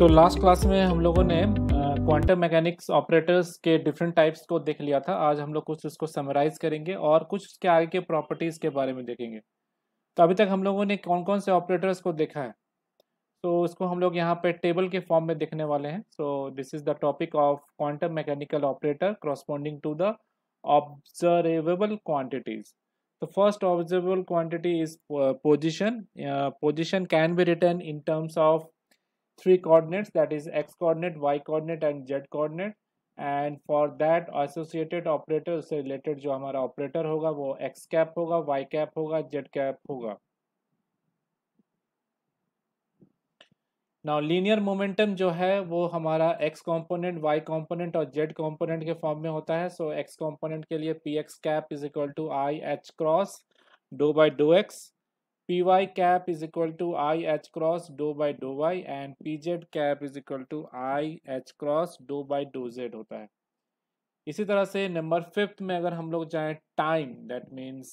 तो last class में हम लोगों ने क्वांटम मैकेनिक्स ऑपरेटर्स के डिफरेंट टाइप्स को देख लिया था आज हम लोग कुछ उसको समराइज करेंगे और कुछ उसके आगे के प्रॉपर्टीज़ के बारे में देखेंगे तो अभी तक हम लोगों ने कौन कौन से ऑपरेटर्स को देखा है तो उसको हम लोग यहाँ पे टेबल के फॉर्म में देखने वाले हैं so this is the topic of quantum mechanical operator corresponding to the observable quantities तो first observable quantity is position position can be written in terms of three coordinates that is x coordinate, y coordinate and z coordinate and for that associated operator उससे related जो हमारा operator होगा वो X cap होगा Y cap होगा Z cap होगा now linear momentum जो है वो हमारा एक्स कॉम्पोनेंट वाई कॉम्पोनेंट और जेड कॉम्पोनेंट के फॉर्म में होता है सो एक्स कॉम्पोनेंट के लिए P X cap is equal to I H cross dough by dough X py cap is equal to i h cross dou by dou y and pz cap is equal to i h cross dou by dou z होता है इसी तरह से number fifth में अगर हम लोग जाए टाइम दैट मीन्स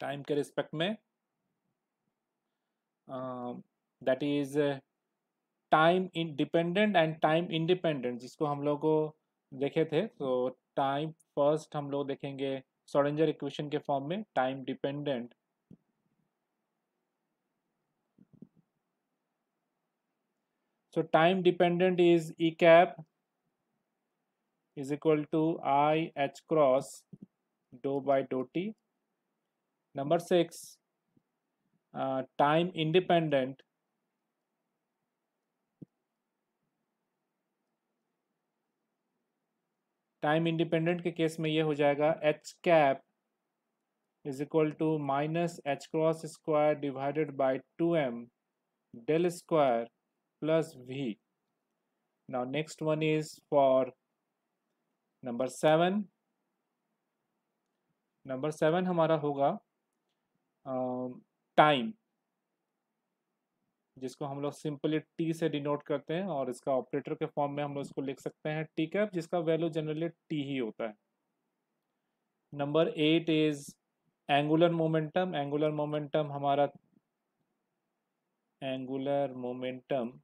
टाइम के रिस्पेक्ट में that is time dependent and time independent जिसको हम लोग को देखे थे तो टाइम फर्स्ट हम लोग देखेंगे सोडेंजर इक्वेशन के फॉर्म में time dependent so time dependent is e cap is equal to i h cross dou by dou t number 6 uh, time independent time independent के केस में ये हो जाएगा H cap is equal to minus H cross square divided by two M del square plus V. Now next one is for number seven number seven हमारा होगा time um, जिसको हम लोग सिंपली टी से डिनोट करते हैं और इसका ऑपरेटर के फॉर्म में हम लोग इसको लिख सकते हैं टी कैप जिसका वैल्यू जनरली टी ही होता है number eight is angular momentum angular momentum हमारा एंगुलर मोमेंटम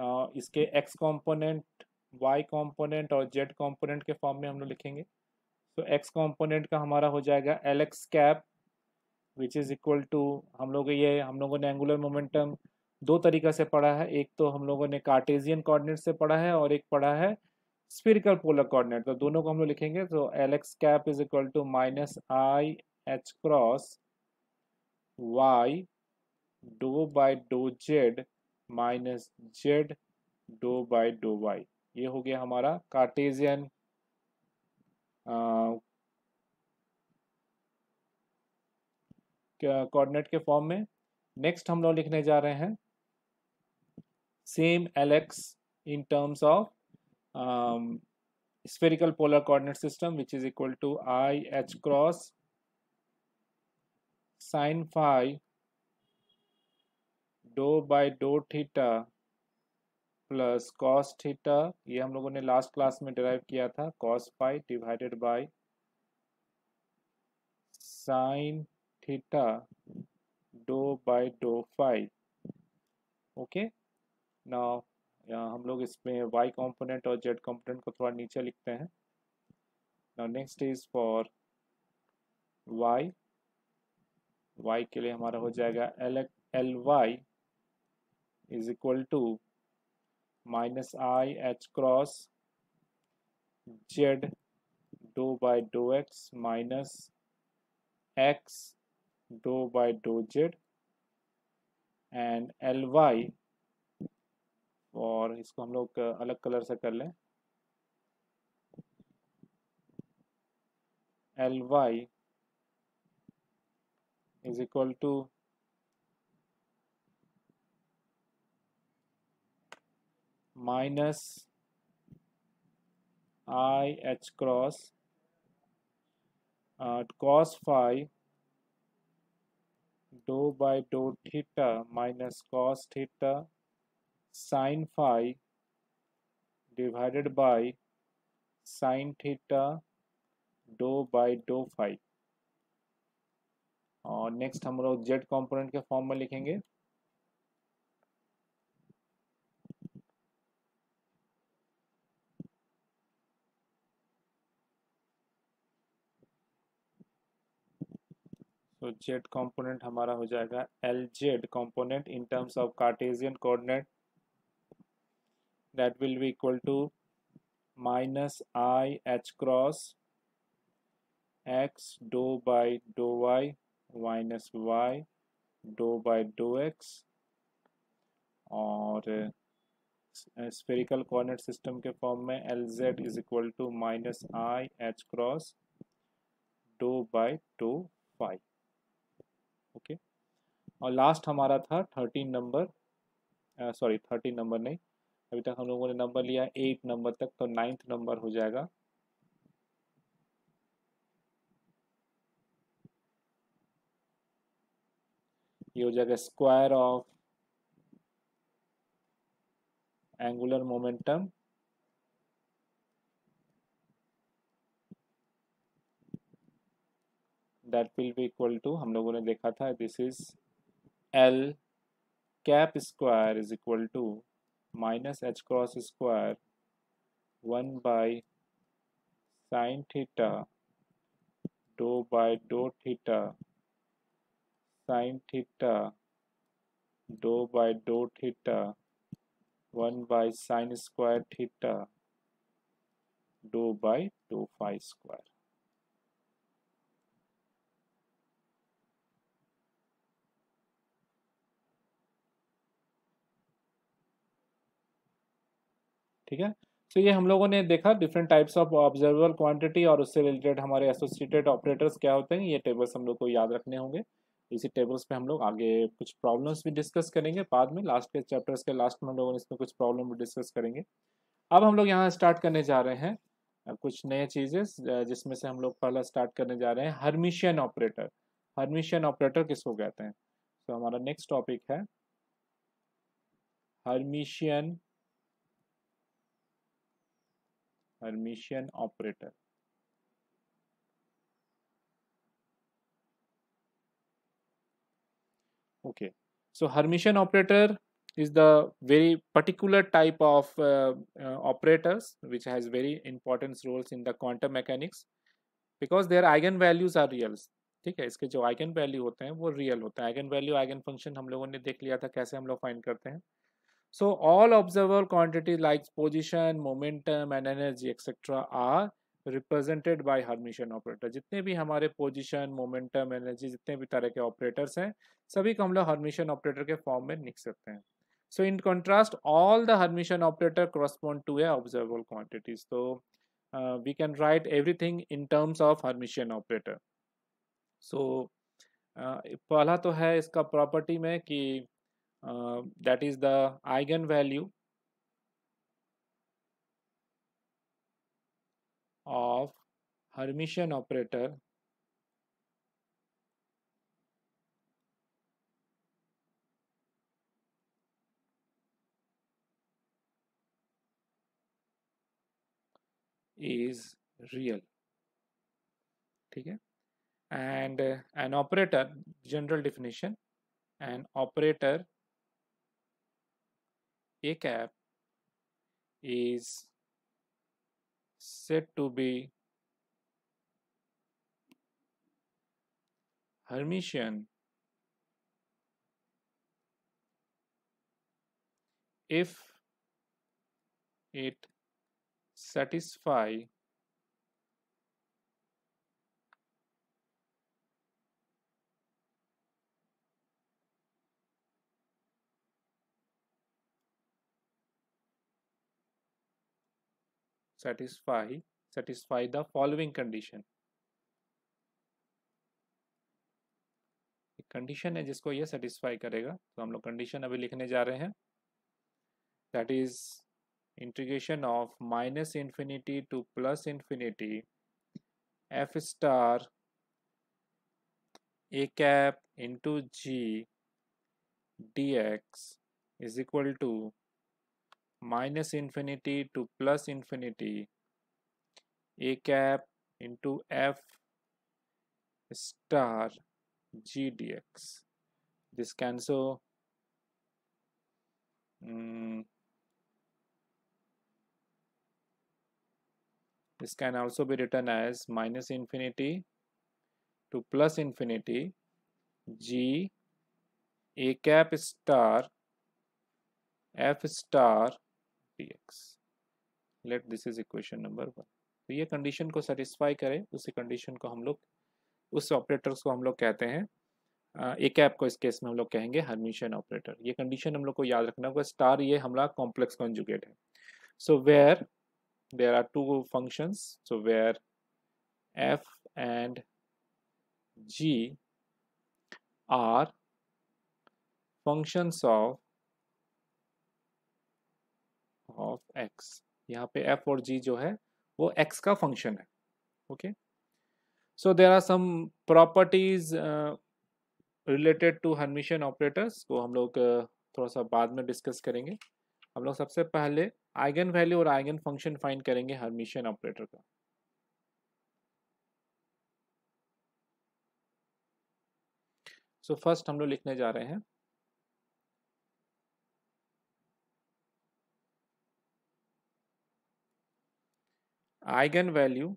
इसके एक्स कॉम्पोनेंट वाई कॉम्पोनेंट और जेड कॉम्पोनेंट के फॉर्म में हम लोग लिखेंगे तो एक्स कॉम्पोनेंट का हमारा हो जाएगा L X cap which is equal to हम लोग ये हम लोगों ने एंगुलर मोमेंटम दो तरीक़ा से पढ़ा है एक तो हम लोगों ने कार्टेजियन कोऑर्डिनेट से पढ़ा है और एक पढ़ा है स्पिरिकल पोलर कोऑर्डिनेट तो दोनों को हम लोग लिखेंगे तो L X cap is equal to minus I H cross Y doh by doh Z minus Z doh by doh Y ये हो गया हमारा कार्टेजियन कोऑर्डिनेट के फॉर्म में नेक्स्ट हम लोग लिखने जा रहे हैं same L X in terms of spherical polar coordinate system which is equal to I H cross sine phi doh by doh theta plus cos theta ये हम लोगों ने लास्ट क्लास में डिराइव किया था cos phi divided by sine theta doh by doh phi okay ना हम लोग इसमें वाई कंपोनेंट और जेड कंपोनेंट को थोड़ा नीचे लिखते हैं ना next is for Y Y के लिए हमारा हो जाएगा L L Y is equal to minus i h cross z dou by dou x minus x dou by dou z and l y और इसको हम लोग अलग कलर से कर लें L Y is equal to minus I H cross cos phi doh by doh theta minus cos theta sine phi divided by sine theta doh by doh phi और next हम लोग जेड कंपोनेंट के form में लिखेंगे सो Z component हमारा हो जाएगा L Z component in terms of Cartesian coordinate that will be equal to minus I H cross X doh by doh Y minus Y doh by dough X और spherical coordinate system के form में L Z is equal to minus I H cross dough by two phi okay और last हमारा था thirteen number sorry thirteen number नहीं अभी तक हम लोगों ने नंबर लिया एट नंबर तक तो नाइन्थ नंबर हो जाएगा ये हो जाएगा square of angular momentum that will be equal to हम लोगों ने देखा था this is L cap square is equal to minus H cross square one by sine theta doh by doh theta sine theta doh by doh theta one by sine square theta doh by doh phi square ठीक है तो ये हम लोगों ने देखा different types of observable quantity और उससे रिलेटेड हमारे एसोसिएटेड ऑपरेटर्स क्या होते हैं ये टेबल्स हम लोग को याद रखने होंगे इसी टेबल्स पे हम लोग आगे कुछ प्रॉब्लम्स भी डिस्कस करेंगे बाद में लास्ट के चैप्टर्स के लास्ट में हम लोगों ने इसमें कुछ प्रॉब्लम भी डिस्कस करेंगे अब हम लोग यहाँ स्टार्ट करने जा रहे हैं कुछ नए चीज़ें जिसमें से हम लोग पहला स्टार्ट करने जा रहे हैं हरमिशियन ऑपरेटर हरमिशियन ऑपरेटर किसको कहते हैं तो हमारा नेक्स्ट टॉपिक है Hermitian Hermitian operator okay so Hermitian operator is the very particular type of operators which has very important roles in the quantum mechanics because their eigen values are reals ठीक है इसके जो eigen value होते हैं वो real होते हैं eigen value eigen function हम लोगों ने देख लिया था कैसे हम लोग फाइंड करते हैं So all observable quantities like position, momentum and energy etc. are represented by Hermitian operator जितने भी हमारे पोजीशन मोमेंटम एनर्जी जितने भी तरह के ऑपरेटर्स हैं सभी को हम लोग हर्मिशियन ऑपरेटर के फॉर्म में लिख सकते हैं so in contrast all the Hermitian operator correspond to a observable quantities तो we can write everything in terms of Hermitian operator so पहला तो है इसका प्रॉपर्टी में कि Uh, that is the eigenvalue of Hermitian operator is real and uh, an operator general definition an operator a cap is said to be Hermitian if it satisfies satisfy satisfy the following condition condition है जिसको ये satisfy करेगा तो हम लोग condition अभी लिखने जा रहे हैं that is integration of minus infinity to plus infinity F star A cap into G D x is equal to minus infinity to plus infinity a cap into f star g dx this cancel um, this can also be written as minus infinity to plus infinity g a cap star f star dx let this is equation number one तो ये condition को satisfy करे उसी condition को हम लोग उस operators को हम लोग कहते हैं एक ऐप को इस केस में हम लोग कहेंगे हर्मिशियन ऑपरेटर ये कंडीशन हम लोग को याद रखना होगा स्टार ये हमारा कॉम्प्लेक्स कॉन्जुगेट है so where there are two functions so where F and G are functions of of X यहाँ पे एफ और जी जो है वो एक्स का फंक्शन है okay so there are some properties related to Hermitian operators को हम लोग uh, थोड़ा सा बाद में डिस्कस करेंगे हम लोग सबसे पहले आइगन वैल्यू और आइगन फंक्शन फाइंड करेंगे हरमिशन ऑपरेटर का सो so फर्स्ट हम लोग लिखने जा रहे हैं eigenvalue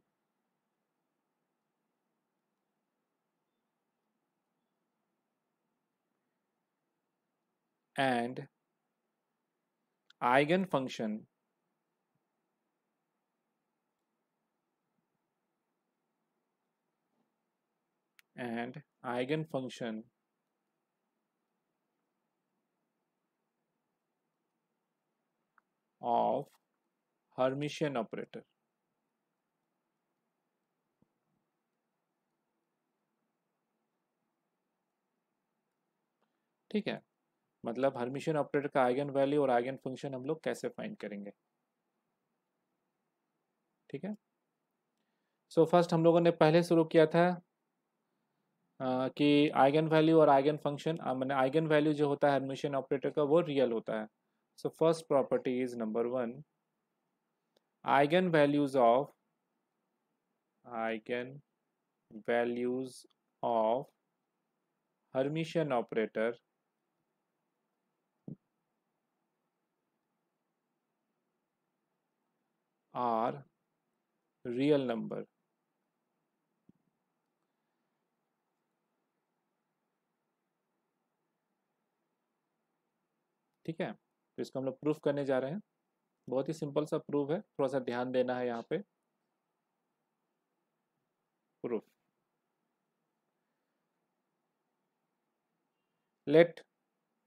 and eigenfunction and eigenfunction of Hermitian operator. ठीक है मतलब हरमिशन ऑपरेटर का आइगन वैल्यू और आइगन फंक्शन हम लोग कैसे फाइंड करेंगे ठीक है सो so फर्स्ट हम लोगों ने पहले शुरू किया था आ, कि आइगन वैल्यू और आइगन फंक्शन मैंने आइगन वैल्यू जो होता है हरमिशन ऑपरेटर का वो रियल होता है so first property is number one eigen values of eigen values of Hermitian operator are real number ठीक है तो इसको हम लोग प्रूफ करने जा रहे हैं बहुत ही सिंपल सा प्रूफ है थोड़ा सा ध्यान देना है यहाँ पे प्रूफ लेट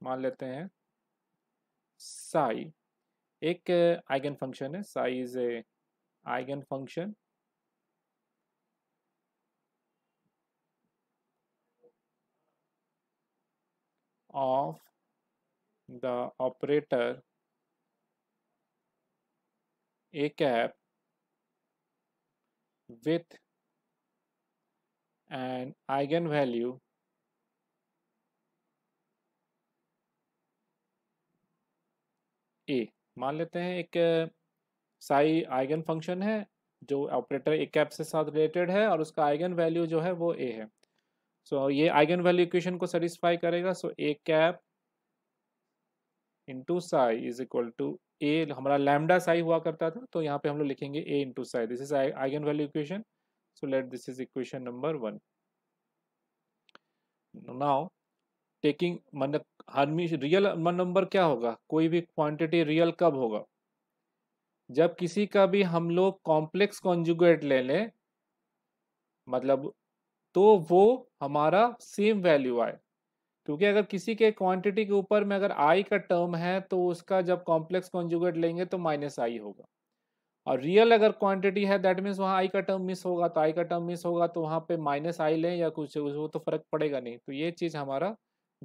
मान लेते हैं साई एक आइगन फंक्शन है psi is a eigen function of the operator A cap with and eigen value A मान लेते हैं एक साई आइगन फंक्शन है जो ऑपरेटर एक कैप से साथ रिलेटेड है और उसका आइगन वैल्यू जो है वो ए है सो so, ये आइगन वैल्यू इक्वेशन को सेटिस्फाई करेगा so A cap into psi is equal to A हमारा लैमडा साई हुआ करता था तो यहाँ पे हम लोग लिखेंगे A into psi this is eigen value equation let this is equation number one now taking मतलब आदमी रियल नंबर क्या होगा कोई भी क्वांटिटी रियल कब होगा जब किसी का भी हम लोग कॉम्प्लेक्स कॉन्जुगेट ले लें मतलब तो वो हमारा सेम वैल्यू आए क्योंकि अगर किसी के क्वांटिटी के ऊपर में अगर आई का टर्म है तो उसका जब कॉम्प्लेक्स कॉन्जुगेट लेंगे तो माइनस आई होगा और रियल अगर क्वांटिटी है दैट मीन्स वहाँ आई का टर्म मिस होगा तो आई का टर्म मिस होगा तो वहाँ पे माइनस आई लें या कुछ वो तो फर्क पड़ेगा नहीं तो ये चीज़ हमारा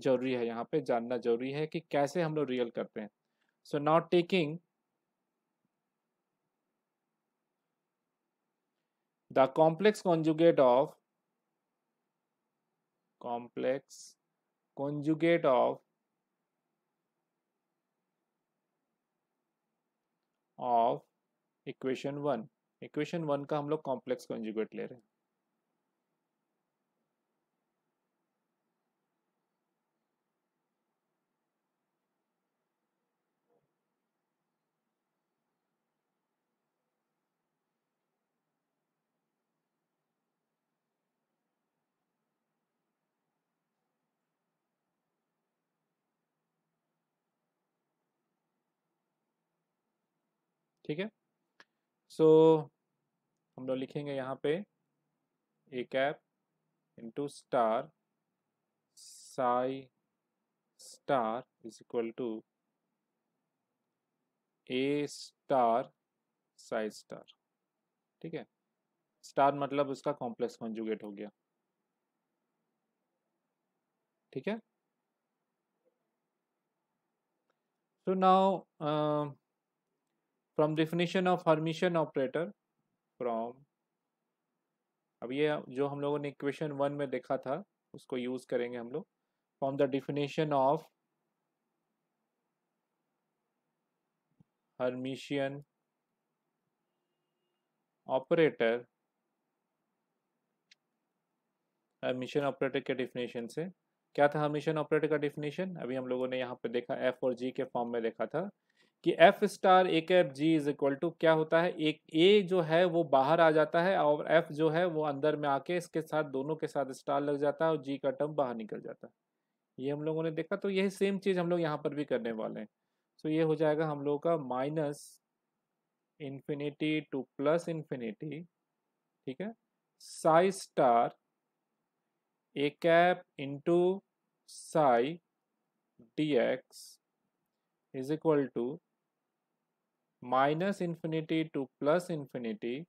जरूरी है यहाँ पे जानना जरूरी है कि कैसे हम लोग रियल करते हैं so not taking the complex conjugate of complex conjugate of of equation one equation one का हम लोग कॉम्प्लेक्स कॉन्जुगेट ले रहे हैं ठीक है सो so, हम लोग लिखेंगे यहाँ पे A cap into star psi star is equal to A star psi star ठीक है स्टार मतलब उसका कॉम्प्लेक्स कॉन्जुगेट हो गया ठीक है so now uh, from definition of Hermitian operator from अब ये जो हम लोगों ने इक्वेशन वन में देखा था उसको यूज करेंगे हम लोग from the definition of Hermitian operator Hermitian operator के डिफिनेशन से क्या था हर्मिशन ऑपरेटर का डिफिनेशन अभी हम लोगों ने यहाँ पे देखा एफ और जी के फॉर्म में देखा था कि F star A cap G is equal to क्या होता है एक ए जो है वो बाहर आ जाता है और एफ जो है वो अंदर में आके इसके साथ दोनों के साथ स्टार लग जाता है और जी का टर्म बाहर निकल जाता है ये हम लोगों ने देखा तो यही सेम चीज़ हम लोग यहाँ पर भी करने वाले हैं सो ये हो जाएगा हम लोगों का minus infinity to plus infinity ठीक है psi star A cap into psi D x is equal to minus infinity to plus infinity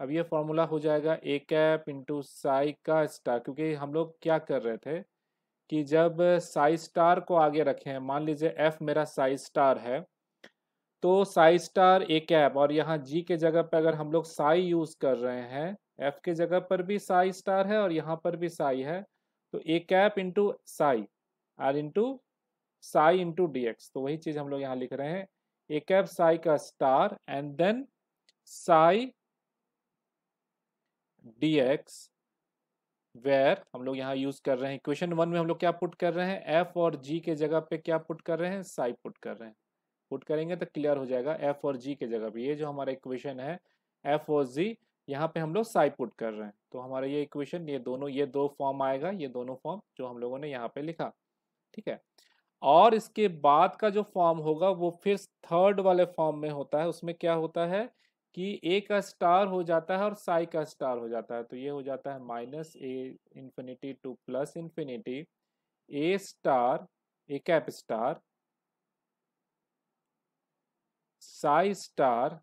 अब ये फॉर्मूला हो जाएगा ए कैप इंटू साई का स्टार क्योंकि हम लोग क्या कर रहे थे कि जब साई स्टार को आगे रखे हैं मान लीजिए एफ मेरा साई स्टार है तो साई स्टार ए कैप और यहाँ जी के जगह पर अगर हम लोग साई यूज़ कर रहे हैं एफ के जगह पर भी साई स्टार है और यहाँ पर भी साई है तो A cap into psi are into psi into D X तो वही चीज़ हम लोग यहाँ लिख रहे हैं a cap psi ka star and then psi dx where हम लोग यहाँ यूज कर रहे हैं इक्वेशन वन में हम लोग क्या पुट कर रहे हैं एफ और जी के जगह पे क्या पुट कर रहे हैं साई पुट कर रहे हैं पुट करेंगे तो क्लियर हो जाएगा एफ और जी के जगह पे ये जो हमारा इक्वेशन है एफ और जी यहाँ पे हम लोग साई पुट कर रहे हैं तो हमारा ये इक्वेशन ये दोनों ये दो फॉर्म आएगा ये दोनों फॉर्म जो हम लोगों ने यहाँ पे लिखा ठीक है और इसके बाद का जो फॉर्म होगा वो फिर थर्ड वाले फॉर्म में होता है उसमें क्या होता है कि ए का स्टार हो जाता है और साई का स्टार हो जाता है तो ये हो जाता है minus A infinity to plus infinity A star A cap star psi star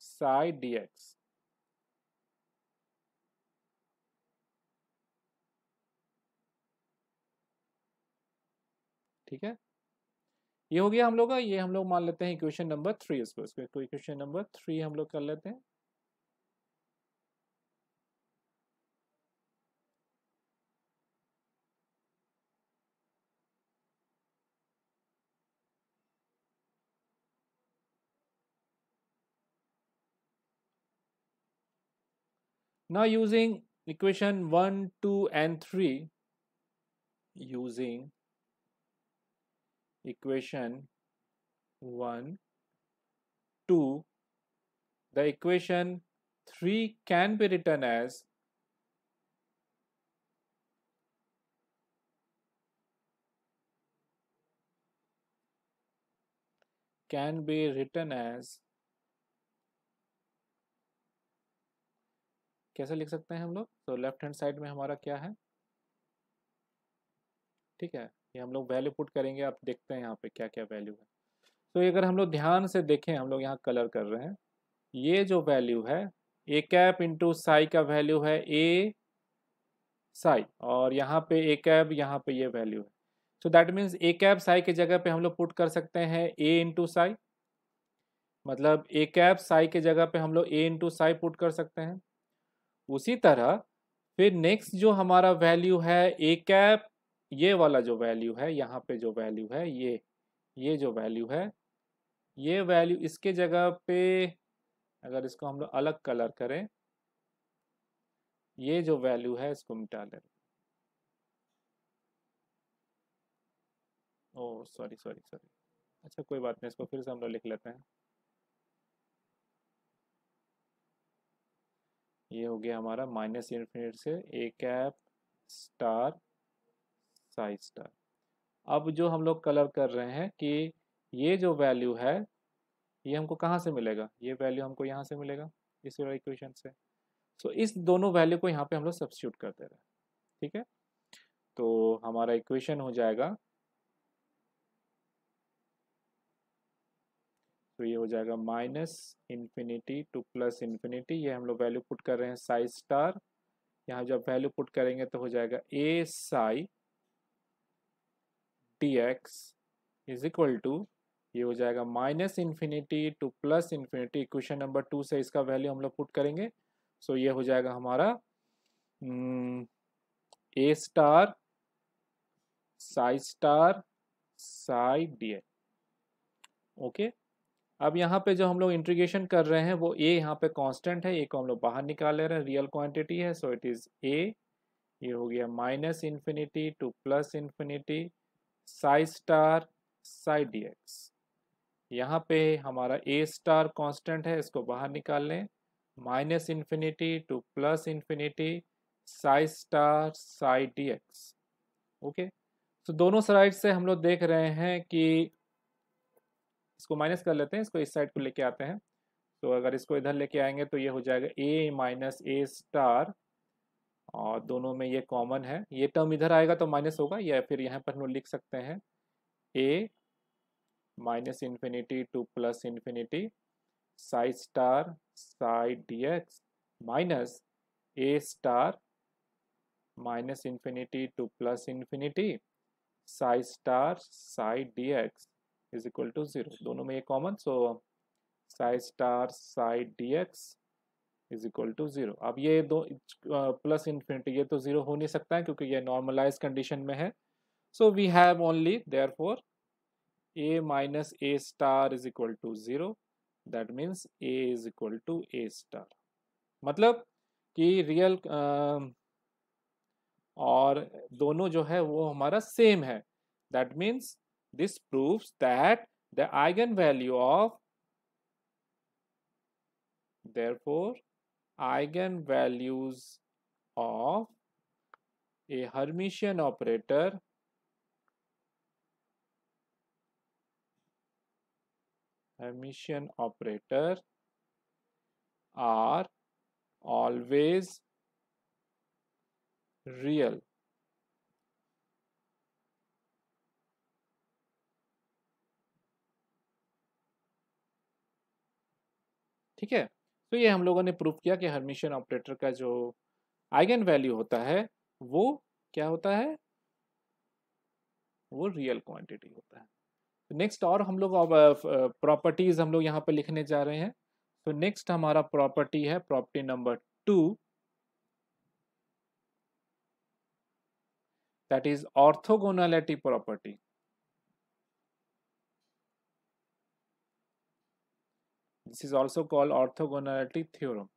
psi DX ठीक है ये हो गया हम लोग का ये हम लोग मान लेते हैं इक्वेशन नंबर थ्री इसको इसको तो इक्वेशन नंबर थ्री हम लोग कर लेते हैं now using equation one two and three using equation 1 2 the equation 3 can be written as can be written as कैसे लिख सकते हैं हम लोग तो लेफ्ट हैंड साइड में हमारा क्या है ठीक है ये हम लोग वैल्यू पुट करेंगे आप देखते हैं यहाँ पे क्या क्या वैल्यू है तो अगर हम लोग ध्यान से देखें हम लोग यहाँ कलर कर रहे हैं ये जो वैल्यू है ए कैप इंटू साई का वैल्यू है ए साई और यहाँ पे ए कैप यहाँ पे ये वैल्यू है so that means A cap psi की जगह पे हम लोग पुट कर सकते हैं ए इंटू साई मतलब ए कैप साई के जगह पे हम लोग ए इंटू साई पुट कर सकते हैं उसी तरह फिर नेक्स्ट जो हमारा वैल्यू है ए कैप ये वाला जो वैल्यू है यहाँ पे जो वैल्यू है ये ये जो वैल्यू है ये वैल्यू इसके जगह पे अगर इसको हम लोग अलग कलर करें ये जो वैल्यू है इसको मिटा ले सॉरी सॉरी सॉरी अच्छा कोई बात नहीं इसको फिर से हम लोग लिख लेते हैं ये हो गया हमारा माइनस इन्फिनिट से A cap star psi star अब जो हम लोग कलर कर रहे हैं कि ये जो वैल्यू है ये हमको कहाँ से मिलेगा ये वैल्यू हमको यहाँ से मिलेगा इस इक्वेशन से सो so, इस दोनों वैल्यू को यहाँ पे हम लोग सब्सिट्यूट कर दे रहे हैं ठीक है तो हमारा इक्वेशन हो जाएगा तो ये हो जाएगा minus infinity to plus infinity ये हम लोग वैल्यू पुट कर रहे हैं साई स्टार यहाँ जब वैल्यू पुट करेंगे तो हो जाएगा A psi T X is equal to ये हो जाएगा minus infinity to plus infinity equation number two से इसका वैल्यू हम लोग पुट करेंगे सो so ये हो जाएगा हमारा A star psi star psi D A okay अब यहाँ पे जो हम लोग इंट्रीगेशन कर रहे हैं वो ए यहाँ पे कांस्टेंट है ए को हम लोग बाहर निकाल ले रहे हैं रियल क्वांटिटी है सो इट इज़ ए ये हो गया minus infinity to plus infinity psi star psi D X यहाँ पे हमारा ए स्टार कांस्टेंट है इसको बाहर निकाल लें minus infinity to plus infinity psi star psi D x okay तो दोनों साइड से हम लोग देख रहे हैं कि इसको माइनस कर लेते हैं इसको इस साइड को लेके आते हैं तो अगर इसको इधर लेके आएंगे तो ये हो जाएगा ए माइनस ए स्टार और दोनों में ये कॉमन है ये टर्म इधर आएगा तो माइनस होगा या फिर यहाँ पर हम लिख सकते हैं A minus infinity to plus infinity psi star psi D x minus A star minus infinity to plus infinity psi star psi D x is equal to zero दोनों में ये common so psi star psi D x is equal to zero अब ये दो plus infinity ये तो zero हो नहीं सकता है क्योंकि ये नॉर्मलाइज कंडीशन में है so we have only therefore A minus A star is equal to zero that means A is equal to A star मतलब कि रियल uh, और दोनों जो है वो हमारा सेम है that means this proves that the eigen value of therefore eigen values of A Hermitian operator Hermitian operator are always real ठीक है तो ये हम लोगों ने प्रूव किया कि हरमिशन ऑपरेटर का जो आइगन वैल्यू होता है वो क्या होता है वो रियल क्वांटिटी होता है नेक्स्ट और हम लोग प्रॉपर्टीज हम लोग यहाँ पर लिखने जा रहे हैं तो नेक्स्ट हमारा प्रॉपर्टी है property number two that is orthogonality property This is also called orthogonality theorem.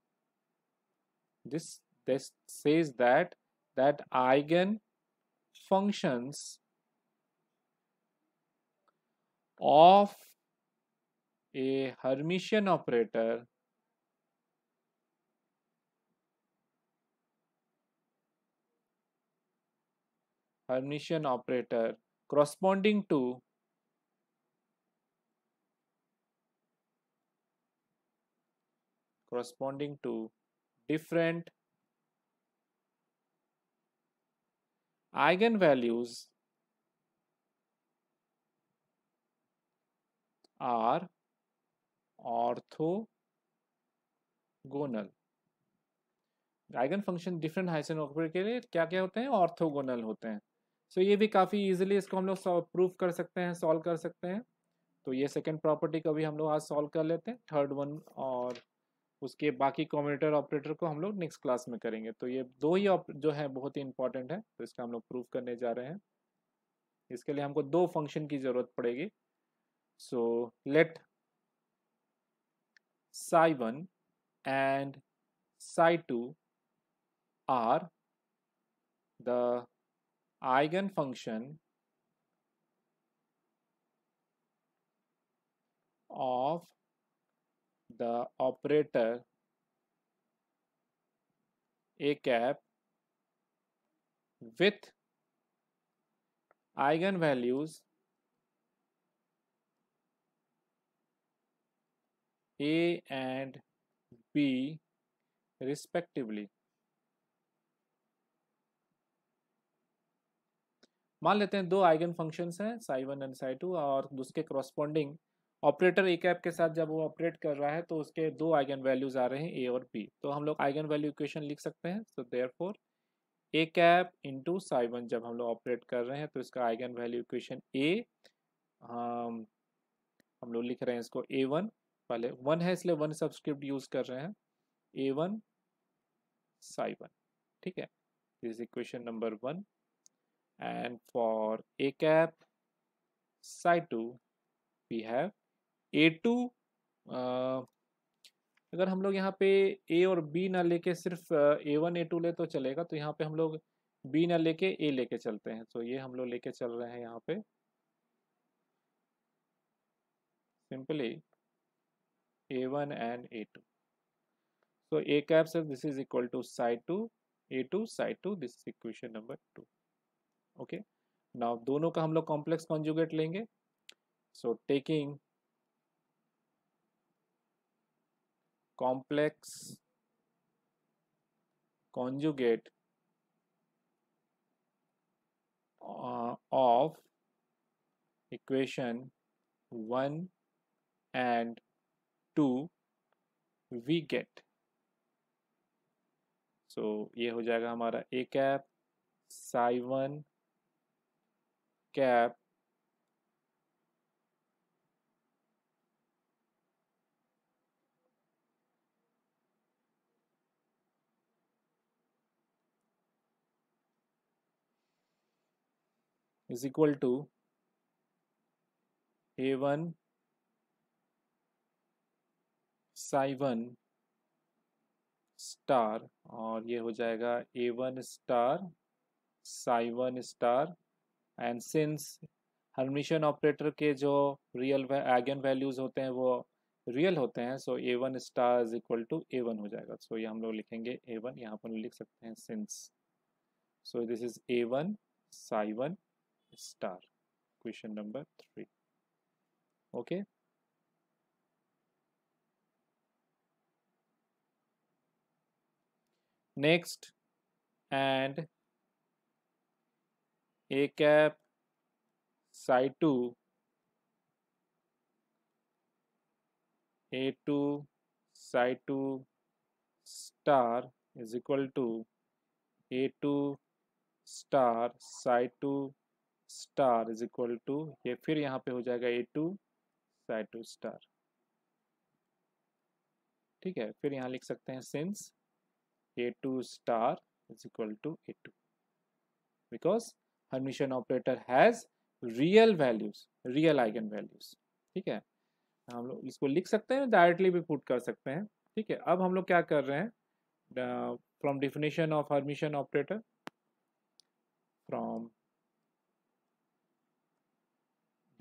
This, this says that that eigen functions of a Hermitian operator Hermitian operator corresponding to corresponding to different eigenvalues are orthogonal eigen function different हाइसन ऑक्यूपर के लिए क्या क्या होते हैं orthogonal होते हैं सो so, ये भी काफ़ी इजीली इसको हम लोग प्रूव कर सकते हैं सॉल्व कर सकते हैं तो ये सेकंड प्रॉपर्टी का भी हम लोग आज सॉल्व कर लेते हैं थर्ड वन और उसके बाकी कॉम्यूटर ऑपरेटर को हम लोग नेक्स्ट क्लास में करेंगे तो ये दो ही जो है बहुत ही इंपॉर्टेंट है तो इसका हम लोग प्रूव करने जा रहे हैं इसके लिए हमको दो फंक्शन की ज़रूरत पड़ेगी so let psi one and psi two are the eigen function of the operator a cap with eigenvalues a and b respectively मान लेते हैं दो आइगन फंक्शंस हैं psi one and psi two और उसके क्रॉस्पॉन्डिंग ऑपरेटर ए कैप के साथ जब वो ऑपरेट कर रहा है तो उसके दो आइगन वैल्यूज आ रहे हैं ए और पी तो हम लोग आइगन वैल्यू इक्वेशन लिख सकते हैं so therefore A cap into psi one जब हम लोग ऑपरेट कर रहे हैं तो इसका आइगन वैल्यू इक्वेशन ए हम हम लोग लिख रहे हैं इसको ए वन पहले वन है इसलिए वन सब्सक्रिप्ट यूज कर रहे हैं ए वन साइवन ठीक है this equation number one and for A cap psi two we have A two अगर हम लोग यहाँ पे ए और बी ना लेके सिर्फ ए वन ए टू ले तो चलेगा तो यहाँ पे हम लोग बी ना लेके ए लेके चलते हैं तो ये हम लोग लेके चल रहे हैं यहाँ पे simply A one and A two so A cap says this is two to two 2 two psi 2 this is equation number two okay now दोनों का हम लोग कॉम्प्लेक्स कॉन्जुगेट लेंगे so taking complex conjugate uh, of equation 1 and 2 we get so so, ये हो जाएगा हमारा a cap psi one cap is equal to a1 psi 1 star और ये हो जाएगा a one star psi one star and since hermitian operator के जो रियल एगन वैल्यूज होते हैं वो रियल होते हैं so a one star is equal to a one हो जाएगा सो so, ये हम लोग लिखेंगे ए वन यहाँ पर लिख सकते हैं since so this is a one psi one star question number 3 okay next and a cap psi 2 a2 psi 2 star is equal to a2 star psi 2 star is equal to ये फिर यहाँ पे हो जाएगा a two psi two star ठीक है फिर यहाँ लिख सकते हैं since a two star is equal to a two because hermitian operator has real values real eigen values ठीक है हम लोग इसको लिख सकते हैं डायरेक्टली भी पुट कर सकते हैं ठीक है अब हम लोग क्या कर रहे हैं from definition of Hermitian operator from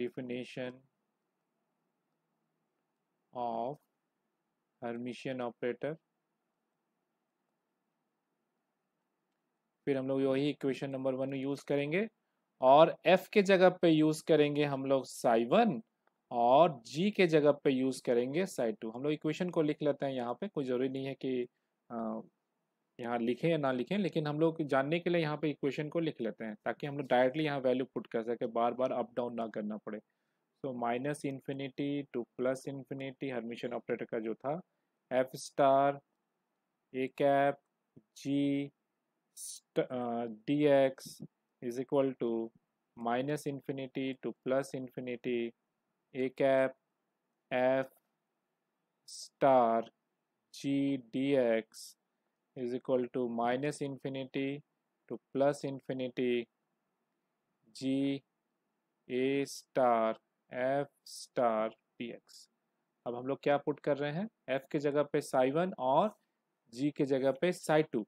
definition of hermitian operator फिर हम लोग यही इक्वेशन नंबर वन यूज करेंगे और एफ के जगह पे यूज करेंगे हम लोग साई वन और जी के जगह पे यूज करेंगे साई टू हम लोग इक्वेशन को लिख लेते हैं यहाँ पे कोई जरूरी नहीं है कि आ, यहाँ लिखें या ना लिखें लेकिन हम लोग जानने के लिए यहाँ पे इक्वेशन को लिख लेते हैं ताकि हम लोग डायरेक्टली यहाँ वैल्यू पुट कर सके बार बार अप डाउन ना करना पड़े so minus infinity to plus infinity hermitian operator का जो था f star A cap g D x is equal to minus infinity to plus infinity a cap f star g D x is equal to minus infinity to plus infinity g a star f star dx अब हम लोग क्या put कर रहे हैं f के जगह पे साई वन और g के जगह पे साई टू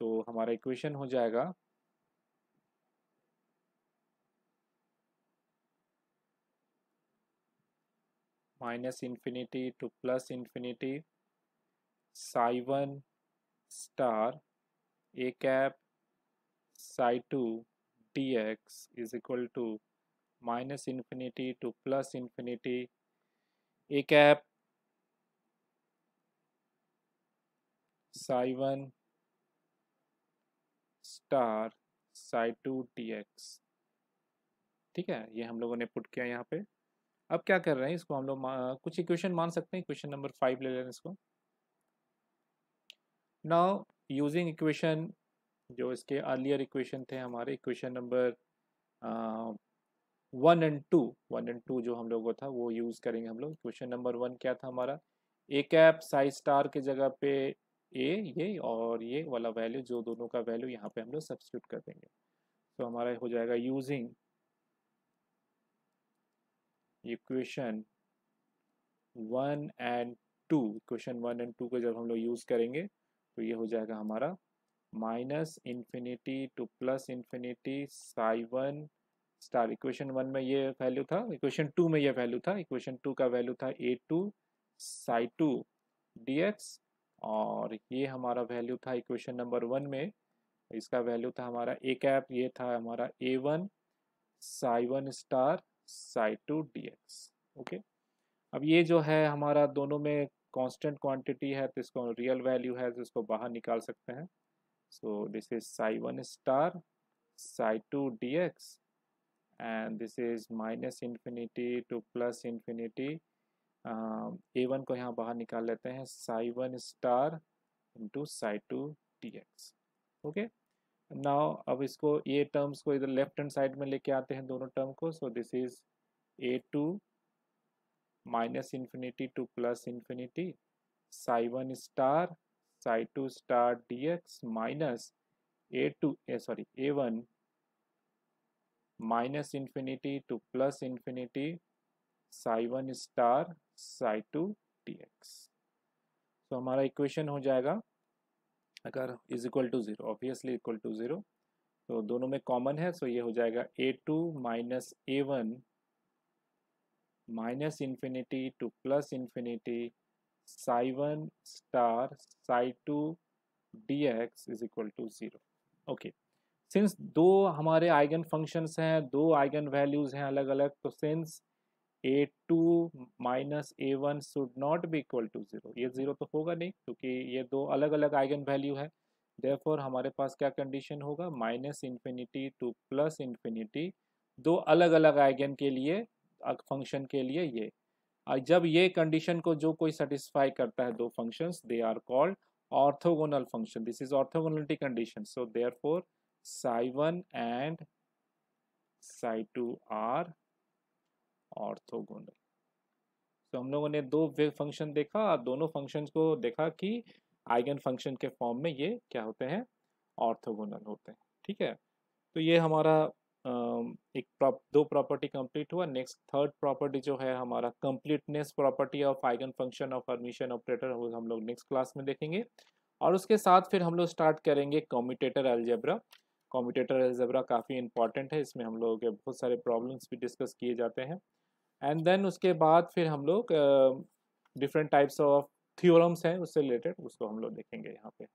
तो हमारा इक्वेशन हो जाएगा minus infinity to plus infinity psi one star a cap psi 2 dx is equal to minus infinity to plus infinity a cap psi 1 star psi two t x ठीक है ये हम लोगों ने पुट किया यहाँ पे अब क्या कर रहे हैं इसको हम लोग कुछ इक्वेशन मान सकते हैं क्वेश्चन नंबर फाइव ले हैं इसको नाउ यूजिंग इक्वेशन जो इसके अर्लियर इक्वेशन थे हमारे equation number one and two one and two जो हम लोगों था वो यूज़ करेंगे हम लोग इक्वेशन नंबर वन क्या था हमारा ए कैप साइज स्टार के जगह पे ए ये और ये वाला वैल्यू जो दोनों का वैल्यू यहाँ पे हम लोग सब्सिट्यूट कर देंगे तो हमारा हो जाएगा using equation one and two equation one and two को जब हम लोग यूज़ करेंगे तो ये हो जाएगा हमारा minus infinity to plus infinity psi one star equation one में ये वैल्यू था इक्वेशन टू में ये वैल्यू था इक्वेशन टू का वैल्यू था a two psi two d x और ये हमारा वैल्यू था इक्वेशन नंबर वन में इसका वैल्यू था हमारा ए कैप ये था हमारा a one psi one star psi two d x okay अब ये जो है हमारा दोनों में कांस्टेंट क्वांटिटी है तो इसको रियल वैल्यू है तो इसको बाहर निकाल सकते हैं so this is psi one star psi two d x and this is minus infinity to plus infinity a one को यहाँ बाहर निकाल लेते हैं psi one star into psi two d x okay okay? Now अब इसको ये terms को इधर लेफ्ट हैंड साइड में लेके आते हैं दोनों टर्म को so this is a two minus infinity to plus infinity psi one star psi two star d x minus a two a sorry a one minus infinity to plus infinity psi one star psi two d तो so हमारा equation हो जाएगा अगर is equal to zero obviously equal to zero तो दोनों में common है so ये हो जाएगा a two minus a one minus infinity to plus infinity psi one star psi two d x is equal to zero okay since दो हमारे eigen functions हैं दो आइगन वैल्यूज हैं अलग अलग तो since a two minus a one should not be equal to zero ये zero तो होगा नहीं क्योंकि ये दो अलग अलग आइगन वैल्यू है देयरफॉर हमारे पास क्या कंडीशन होगा minus infinity to plus infinity दो अलग अलग आइगन के लिए फंक्शन के लिए ये जब ये कंडीशन को जो कोई सेटिस्फाई करता है दो functions they are called orthogonal function orthogonal function this is orthogonality condition so therefore and psi two are orthogonal तो हम लोगों ने दो वेव फंक्शन देखा और दोनों फंक्शन को देखा कि आइगन फंक्शन के फॉर्म में ये क्या होते हैं ऑर्थोगोनल होते हैं ठीक है तो ये हमारा एक प्रॉप दो प्रॉपर्टी कंप्लीट हुआ नेक्स्ट थर्ड प्रॉपर्टी जो है हमारा completeness property of eigen function of hermitian operator वो हम लोग नेक्स्ट क्लास में देखेंगे और उसके साथ फिर हम लोग स्टार्ट करेंगे कॉम्यूटेटर एल्जेब्रा कॉम्यूटेटर एल्जेब्रा काफ़ी इंपॉर्टेंट है इसमें हम लोग बहुत सारे प्रॉब्लम्स भी डिस्कस किए जाते हैं एंड देन उसके बाद फिर हम लोग डिफरेंट टाइप्स ऑफ थियोरम्स हैं उससे रिलेटेड उसको हम लोग देखेंगे यहाँ पे